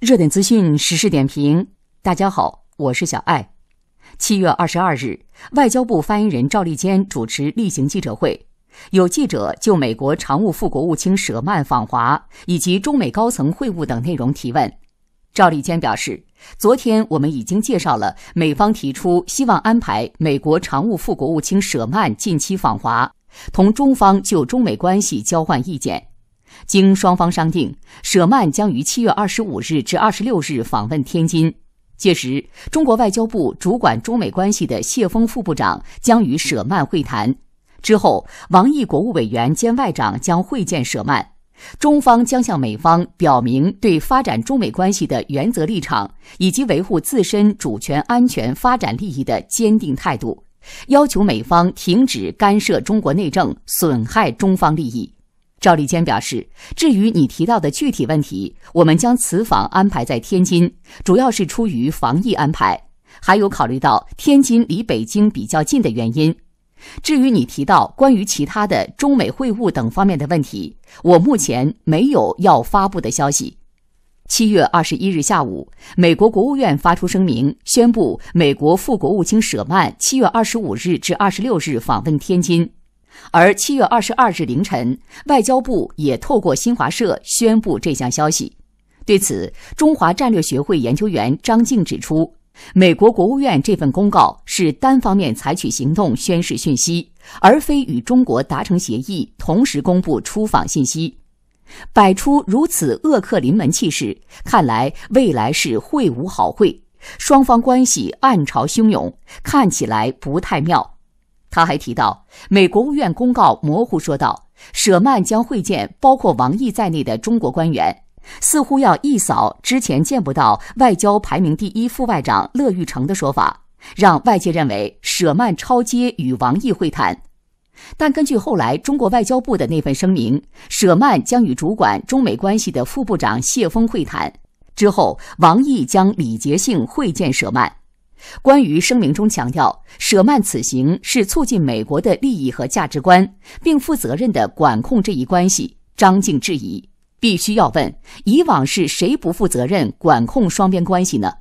热点资讯、时事点评，大家好，我是小艾。七月二十二日，外交部发言人赵立坚主持例行记者会，有记者就美国常务副国务卿舍曼访华以及中美高层会晤等内容提问。赵立坚表示，昨天我们已经介绍了美方提出希望安排美国常务副国务卿舍曼近期访华，同中方就中美关系交换意见。经双方商定，舍曼将于七月二十五日至二十六日访问天津。届时，中国外交部主管中美关系的谢峰副部长将与舍曼会谈。之后，王毅国务委员兼外长将会见舍曼。中方将向美方表明对发展中美关系的原则立场，以及维护自身主权、安全、发展利益的坚定态度，要求美方停止干涉中国内政，损害中方利益。赵立坚表示：“至于你提到的具体问题，我们将此访安排在天津，主要是出于防疫安排，还有考虑到天津离北京比较近的原因。至于你提到关于其他的中美会晤等方面的问题，我目前没有要发布的消息。”七月二十一日下午，美国国务院发出声明，宣布美国副国务卿舍曼七月二十五日至二十六日访问天津。而七月二十二日凌晨，外交部也透过新华社宣布这项消息。对此，中华战略学会研究员张静指出，美国国务院这份公告是单方面采取行动宣示讯息，而非与中国达成协议同时公布出访信息。摆出如此恶客临门气势，看来未来是会无好会，双方关系暗潮汹涌，看起来不太妙。他还提到，美国务院公告模糊说道：“舍曼将会见包括王毅在内的中国官员，似乎要一扫之前见不到外交排名第一副外长乐玉成的说法，让外界认为舍曼超接与王毅会谈。”但根据后来中国外交部的那份声明，舍曼将与主管中美关系的副部长谢峰会谈，之后王毅将礼节性会见舍曼。关于声明中强调，舍曼此行是促进美国的利益和价值观，并负责任地管控这一关系，张静质疑：必须要问，以往是谁不负责任管控双边关系呢？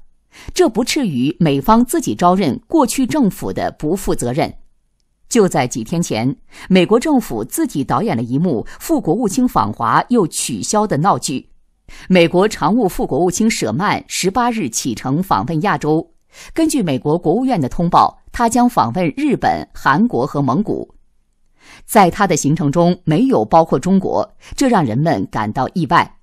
这不至于美方自己招认过去政府的不负责任。就在几天前，美国政府自己导演了一幕副国务卿访华又取消的闹剧。美国常务副国务卿舍曼十八日启程访问亚洲。根据美国国务院的通报，他将访问日本、韩国和蒙古，在他的行程中没有包括中国，这让人们感到意外。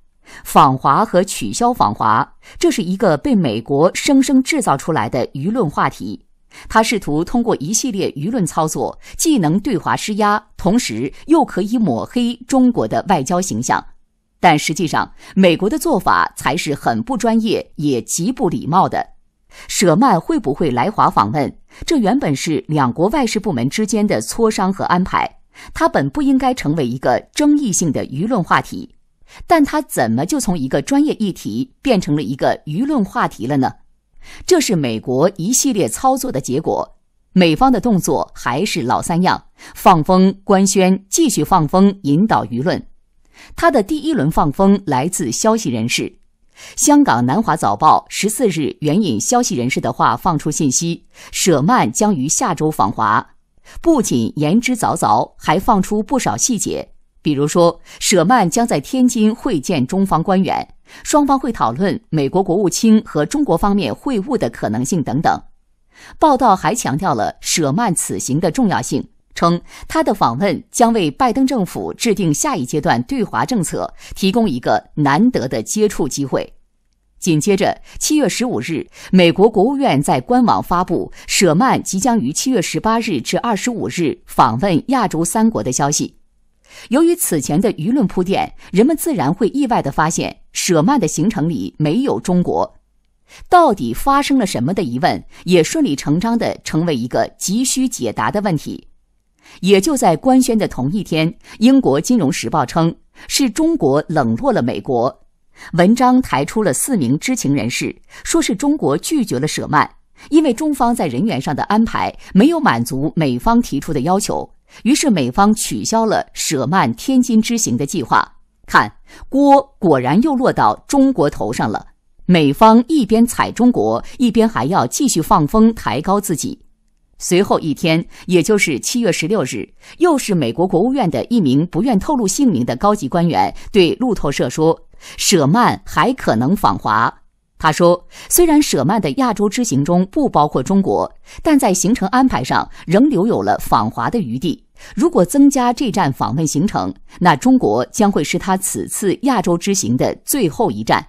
访华和取消访华，这是一个被美国生生制造出来的舆论话题。他试图通过一系列舆论操作，既能对华施压，同时又可以抹黑中国的外交形象。但实际上，美国的做法才是很不专业，也极不礼貌的。舍曼会不会来华访问？这原本是两国外事部门之间的磋商和安排，它本不应该成为一个争议性的舆论话题。但他怎么就从一个专业议题变成了一个舆论话题了呢？这是美国一系列操作的结果。美方的动作还是老三样：放风、官宣、继续放风，引导舆论。他的第一轮放风来自消息人士。香港南华早报十四日援引消息人士的话，放出信息，舍曼将于下周访华，不仅言之凿凿，还放出不少细节，比如说，舍曼将在天津会见中方官员，双方会讨论美国国务卿和中国方面会晤的可能性等等。报道还强调了舍曼此行的重要性。称他的访问将为拜登政府制定下一阶段对华政策提供一个难得的接触机会。紧接着，七月十五日，美国国务院在官网发布舍曼即将于七月十八日至二十五日访问亚洲三国的消息。由于此前的舆论铺垫，人们自然会意外地发现舍曼的行程里没有中国。到底发生了什么的疑问，也顺理成章地成为一个急需解答的问题。也就在官宣的同一天，英国《金融时报》称是中国冷落了美国。文章抬出了四名知情人士，说是中国拒绝了舍曼，因为中方在人员上的安排没有满足美方提出的要求，于是美方取消了舍曼天津之行的计划。看锅果然又落到中国头上了。美方一边踩中国，一边还要继续放风抬高自己。随后一天，也就是七月十六日，又是美国国务院的一名不愿透露姓名的高级官员对路透社说：“舍曼还可能访华。”他说：“虽然舍曼的亚洲之行中不包括中国，但在行程安排上仍留有了访华的余地。如果增加这站访问行程，那中国将会是他此次亚洲之行的最后一站。”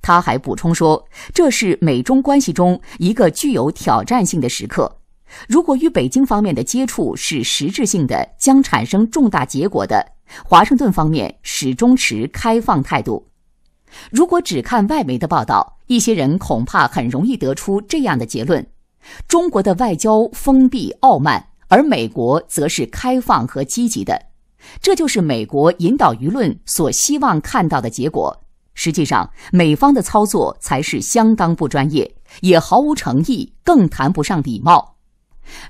他还补充说：“这是美中关系中一个具有挑战性的时刻。”如果与北京方面的接触是实质性的，将产生重大结果的，华盛顿方面始终持开放态度。如果只看外媒的报道，一些人恐怕很容易得出这样的结论：中国的外交封闭傲慢，而美国则是开放和积极的。这就是美国引导舆论所希望看到的结果。实际上，美方的操作才是相当不专业，也毫无诚意，更谈不上礼貌。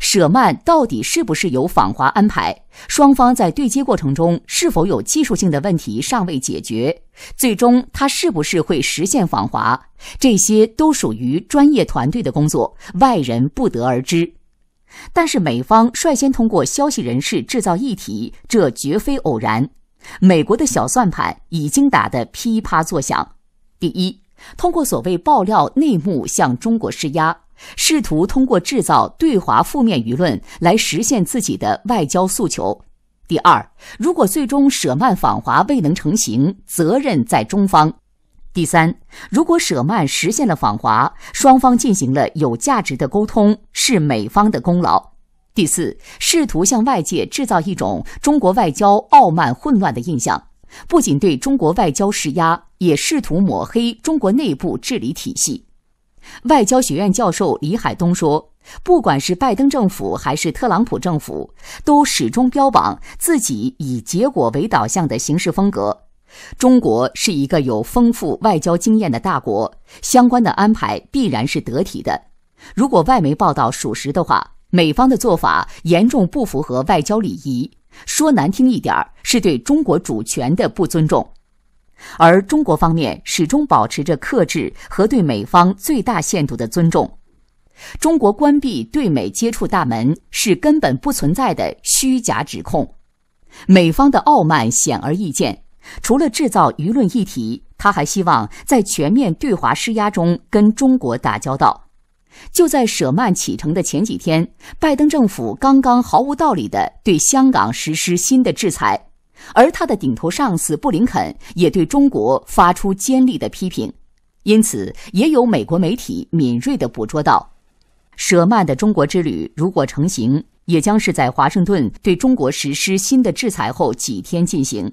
舍曼到底是不是有访华安排？双方在对接过程中是否有技术性的问题尚未解决？最终他是不是会实现访华？这些都属于专业团队的工作，外人不得而知。但是美方率先通过消息人士制造议题，这绝非偶然。美国的小算盘已经打得噼啪作响。第一，通过所谓爆料内幕向中国施压。试图通过制造对华负面舆论来实现自己的外交诉求。第二，如果最终舍曼访华未能成行，责任在中方。第三，如果舍曼实现了访华，双方进行了有价值的沟通，是美方的功劳。第四，试图向外界制造一种中国外交傲慢混乱的印象，不仅对中国外交施压，也试图抹黑中国内部治理体系。外交学院教授李海东说：“不管是拜登政府还是特朗普政府，都始终标榜自己以结果为导向的行事风格。中国是一个有丰富外交经验的大国，相关的安排必然是得体的。如果外媒报道属实的话，美方的做法严重不符合外交礼仪，说难听一点，是对中国主权的不尊重。”而中国方面始终保持着克制和对美方最大限度的尊重。中国关闭对美接触大门是根本不存在的虚假指控，美方的傲慢显而易见。除了制造舆论议题，他还希望在全面对华施压中跟中国打交道。就在舍曼启程的前几天，拜登政府刚刚毫无道理地对香港实施新的制裁。而他的顶头上司布林肯也对中国发出尖利的批评，因此也有美国媒体敏锐地捕捉到，舍曼的中国之旅如果成行，也将是在华盛顿对中国实施新的制裁后几天进行。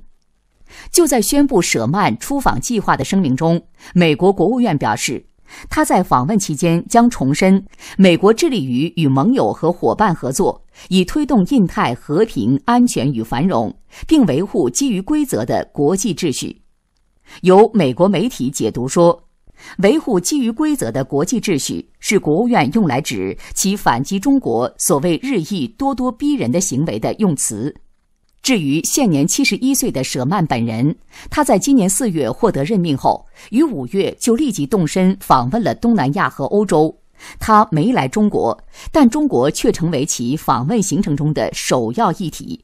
就在宣布舍曼出访计划的声明中，美国国务院表示。他在访问期间将重申，美国致力于与盟友和伙伴合作，以推动印太和平、安全与繁荣，并维护基于规则的国际秩序。有美国媒体解读说，维护基于规则的国际秩序是国务院用来指其反击中国所谓日益咄咄逼人的行为的用词。至于现年七十一岁的舍曼本人，他在今年四月获得任命后，于五月就立即动身访问了东南亚和欧洲。他没来中国，但中国却成为其访问行程中的首要议题。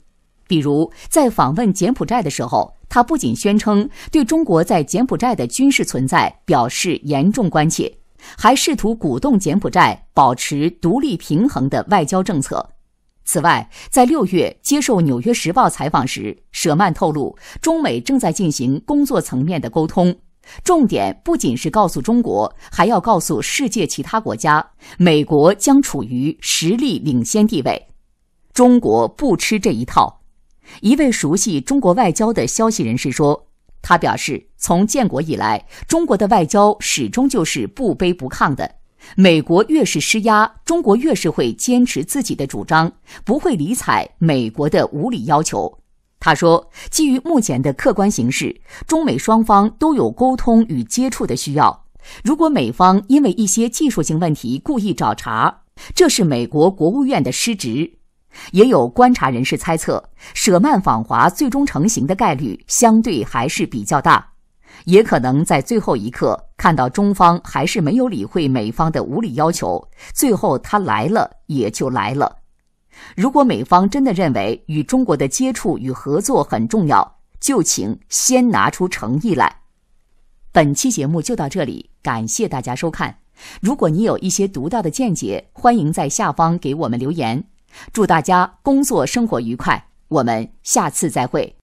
比如，在访问柬埔寨的时候，他不仅宣称对中国在柬埔寨的军事存在表示严重关切，还试图鼓动柬埔寨保持独立平衡的外交政策。此外，在六月接受《纽约时报》采访时，舍曼透露，中美正在进行工作层面的沟通，重点不仅是告诉中国，还要告诉世界其他国家，美国将处于实力领先地位。中国不吃这一套。一位熟悉中国外交的消息人士说，他表示，从建国以来，中国的外交始终就是不卑不亢的。美国越是施压，中国越是会坚持自己的主张，不会理睬美国的无理要求。他说，基于目前的客观形势，中美双方都有沟通与接触的需要。如果美方因为一些技术性问题故意找茬，这是美国国务院的失职。也有观察人士猜测，舍曼访华最终成型的概率相对还是比较大。也可能在最后一刻看到中方还是没有理会美方的无理要求，最后他来了也就来了。如果美方真的认为与中国的接触与合作很重要，就请先拿出诚意来。本期节目就到这里，感谢大家收看。如果你有一些独到的见解，欢迎在下方给我们留言。祝大家工作生活愉快，我们下次再会。